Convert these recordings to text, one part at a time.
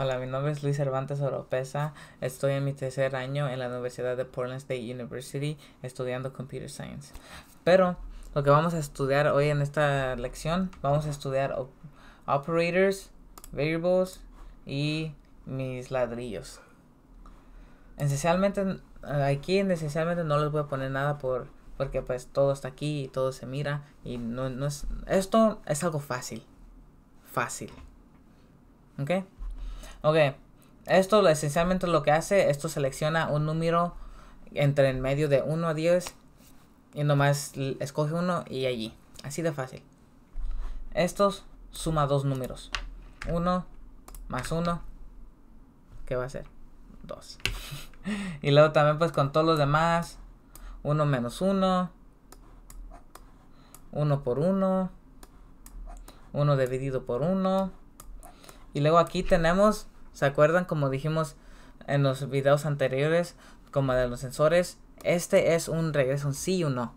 Hola, mi nombre es Luis Cervantes Oropesa. Estoy en mi tercer año en la Universidad de Portland State University estudiando Computer Science. Pero lo que vamos a estudiar hoy en esta lección, vamos a estudiar operators, variables y mis ladrillos. Esencialmente, aquí esencialmente no les voy a poner nada por porque pues todo está aquí y todo se mira y es esto es algo fácil fácil ¿ok? Ok, esto esencialmente lo que hace, esto selecciona un número entre en medio de 1 a 10 y nomás escoge uno y allí. Así de fácil. Esto suma dos números. 1 más 1, ¿qué va a ser? 2. y luego también pues con todos los demás, 1 menos 1, 1 por 1, 1 dividido por 1 y luego aquí tenemos, ¿se acuerdan? Como dijimos en los videos anteriores, como de los sensores, este es un regreso, un sí o no.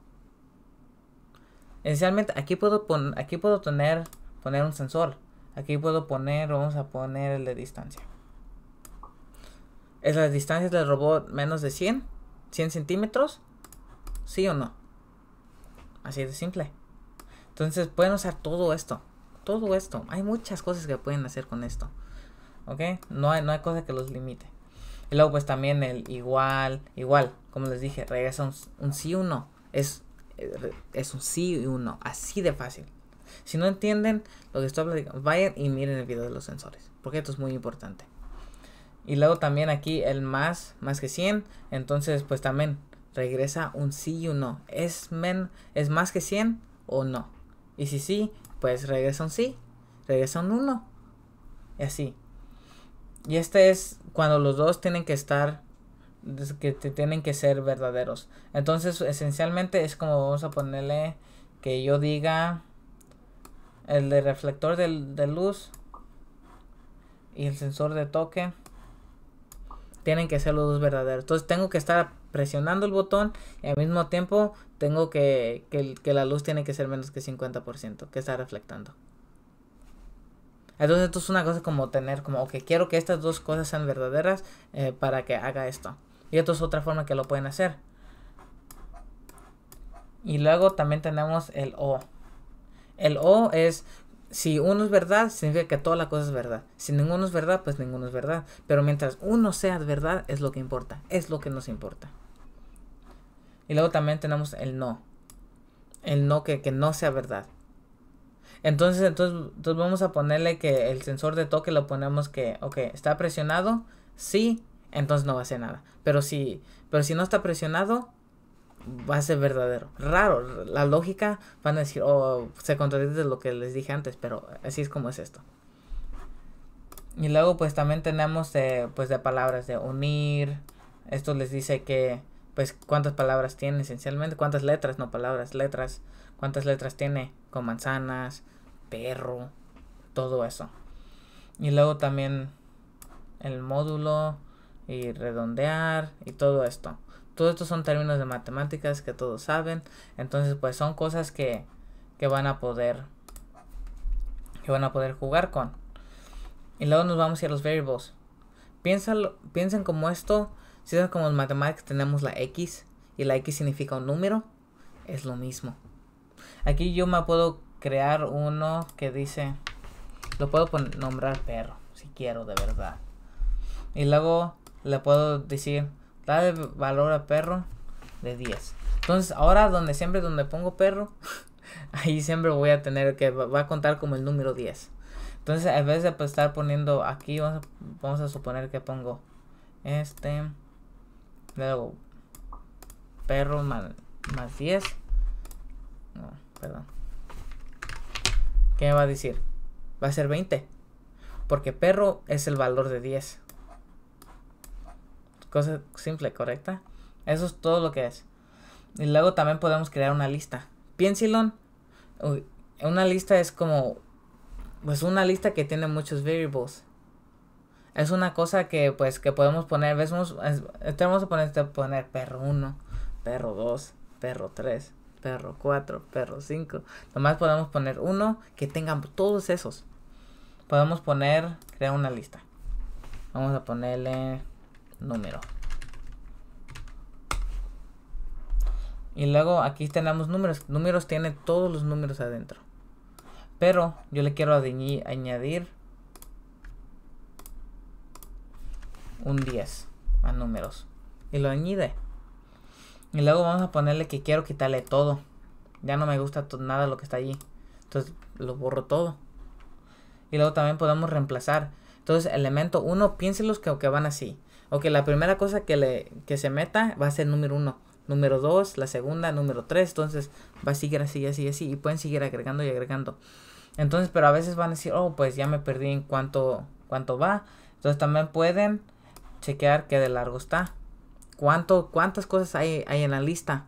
Inicialmente aquí puedo, aquí puedo tener, poner un sensor. Aquí puedo poner, vamos a poner el de distancia. ¿Es la distancia del robot menos de 100? ¿100 centímetros? ¿Sí o no? Así de simple. Entonces pueden usar todo esto todo esto. Hay muchas cosas que pueden hacer con esto. ¿Ok? No hay, no hay cosa que los limite. Y luego pues también el igual, igual, como les dije, regresa un, sí, o no. Es, eh, es un sí y uno así de fácil. Si no entienden lo que estoy hablando. vayan y miren el video de los sensores, porque esto es muy importante. Y luego también aquí el más, más que 100, entonces pues también regresa un sí y uno ¿Es, men, ¿Es más que 100 o no? Y si sí, pues, regresa un sí, un uno. Y así. Y este es cuando los dos tienen que estar, que tienen que ser verdaderos. Entonces, esencialmente es como vamos a ponerle que yo diga el de reflector de luz y el sensor de toque tienen que ser los dos verdaderos. Entonces tengo que estar presionando el botón y al mismo tiempo tengo que, que, la luz tiene que ser menos que 50% que está reflectando. Entonces esto es una cosa como tener como que quiero que estas dos cosas sean verdaderas eh, para que haga esto. Y esto es otra forma que lo pueden hacer. Y luego también tenemos el O. El O es si uno es verdad, significa que toda la cosa es verdad. Si ninguno es verdad, pues ninguno es verdad. Pero mientras uno sea verdad, es lo que importa, es lo que nos importa. Y luego también tenemos el no. El no que, que no sea verdad. Entonces, entonces, vamos a ponerle que el sensor de toque lo ponemos que, ok, está presionado, sí, entonces no va a hacer nada. Pero si, pero si no está presionado, va a ser verdadero. Raro, la lógica van a decir, o oh, se contradice lo que les dije antes, pero así es como es esto. Y luego pues también tenemos pues de palabras de unir. Esto les dice que pues cuántas palabras tiene esencialmente, cuántas letras, no palabras, letras, cuántas letras tiene con manzanas, perro, todo eso. Y luego también el módulo y redondear y todo esto. Todo esto son términos de matemáticas que todos saben. Entonces, pues son cosas que, que van a poder que van a poder jugar con. Y luego nos vamos a los variables. piensen como esto. Si es como en matemáticas tenemos la X y la X significa un número, es lo mismo. Aquí yo me puedo crear uno que dice, lo puedo nombrar perro, si quiero de verdad. Y luego le puedo decir Dale valor a perro de 10. Entonces, ahora donde siempre donde pongo perro, ahí siempre voy a tener que va a contar como el número 10. Entonces, en vez de pues, estar poniendo aquí, vamos a, suponer que pongo este. Luego, perro más, más 10. No, perdón. ¿Qué me va a decir? Va a ser 20. Porque perro es el valor de 10. Cosa simple, ¿correcta? Eso es todo lo que es. Y luego también podemos crear una lista. Piénsilon. Una lista es como, pues una lista que tiene muchos variables. Es una cosa que pues que podemos poner, Vamos tenemos a poner, poner perro 1, perro 2, perro 3, perro 4, perro 5. Nomás podemos poner uno que tenga todos esos. Podemos poner, crear una lista. Vamos a ponerle número. Y luego aquí tenemos números. Números tiene todos los números adentro. Pero yo le quiero añadir un 10 a números. Y lo añade. Y luego vamos a ponerle que quiero quitarle todo. Ya no me gusta nada lo que está allí. Entonces lo borro todo. Y luego también podemos reemplazar. Entonces elemento 1, piénselos que, que van así. Ok, la primera cosa que, le, que se meta va a ser número uno. Número dos, la segunda, número tres. Entonces va a seguir así, así, así. Y pueden seguir agregando y agregando. Entonces, pero a veces van a decir, oh, pues ya me perdí en cuánto, cuánto va. Entonces también pueden chequear qué de largo está. Cuánto, cuántas cosas hay, hay en la lista.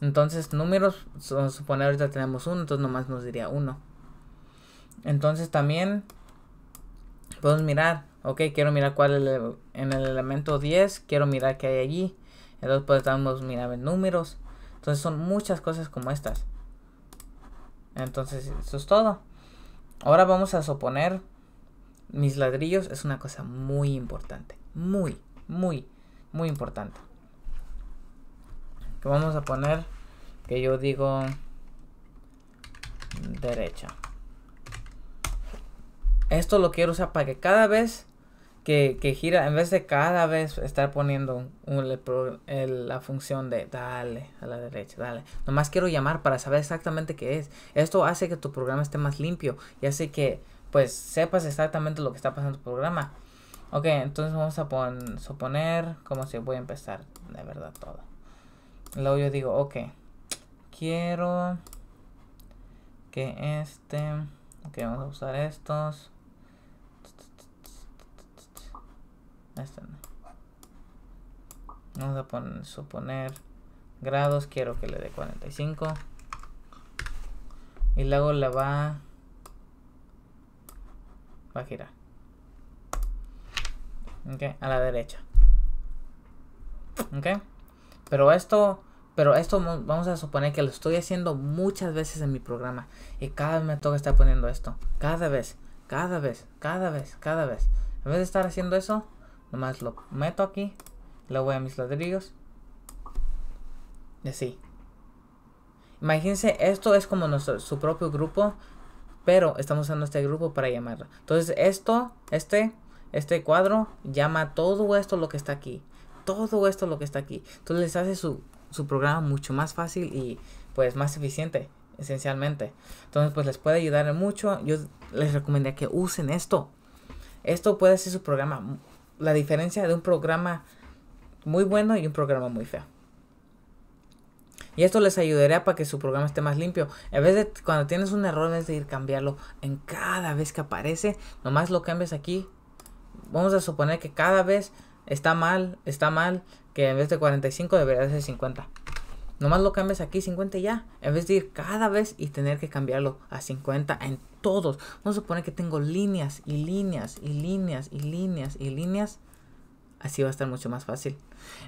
Entonces, números, suponer ahorita tenemos uno, entonces nomás nos diría uno. Entonces también podemos mirar Ok, quiero mirar cuál es el, en el elemento 10, quiero mirar qué hay allí. Entonces pues, podemos mirar en números. Entonces son muchas cosas como estas. Entonces eso es todo. Ahora vamos a suponer mis ladrillos es una cosa muy importante. Muy, muy, muy importante. vamos a poner que yo digo derecha. Esto lo quiero usar para que cada vez que, que, gira, en vez de cada vez estar poniendo la función de dale a la derecha, dale. Nomás quiero llamar para saber exactamente qué es. Esto hace que tu programa esté más limpio y hace que pues sepas exactamente lo que está pasando en tu programa. Ok, entonces vamos a suponer como si voy a empezar de verdad todo. Luego yo digo, ok, quiero que este, ok, vamos a usar estos. Vamos a suponer grados. Quiero que le dé 45. Y luego la va, a girar. a la derecha. Pero esto, pero esto vamos a suponer que lo estoy haciendo muchas veces en mi programa. Y cada vez me toca estar poniendo esto. Cada vez, cada vez, cada vez, cada vez. En vez de estar haciendo eso, Nomás lo meto aquí. lo voy a mis ladrillos. Y así. Imagínense, esto es como nuestro, su propio grupo. Pero estamos usando este grupo para llamarlo. Entonces esto, este, este cuadro llama todo esto lo que está aquí. Todo esto lo que está aquí. Entonces les hace su, su programa mucho más fácil y pues más eficiente esencialmente. Entonces, pues les puede ayudar mucho. Yo les recomendaría que usen esto. Esto puede ser su programa la diferencia de un programa muy bueno y un programa muy feo. Y esto les ayudará para que su programa esté más limpio. En vez de cuando tienes un error, es de ir cambiarlo en cada vez que aparece. Nomás lo cambias aquí. Vamos a suponer que cada vez está mal, está mal, que en vez de 45 debería ser 50. Nomás lo cambias aquí 50 y ya. En vez de ir cada vez y tener que cambiarlo a 50 en todos. Vamos a suponer que tengo líneas y líneas y líneas y líneas y líneas. Así va a estar mucho más fácil.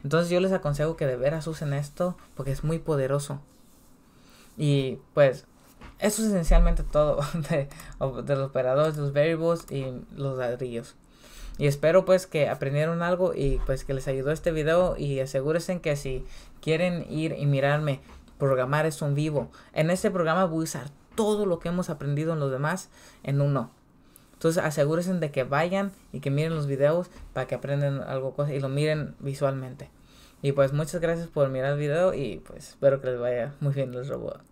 Entonces yo les aconsejo que de veras usen esto porque es muy poderoso. Y pues eso es esencialmente todo de, de los operadores, los variables y los ladrillos. Y espero pues que aprendieron algo y pues que les ayudó este video y asegúrense que si quieren ir y mirarme programar es un vivo. En este programa voy a usar todo lo que hemos aprendido en los demás en uno. Entonces asegúrense de que vayan y que miren los videos para que aprendan algo y lo miren visualmente. Y pues muchas gracias por mirar el video y pues espero que les vaya muy bien los robots.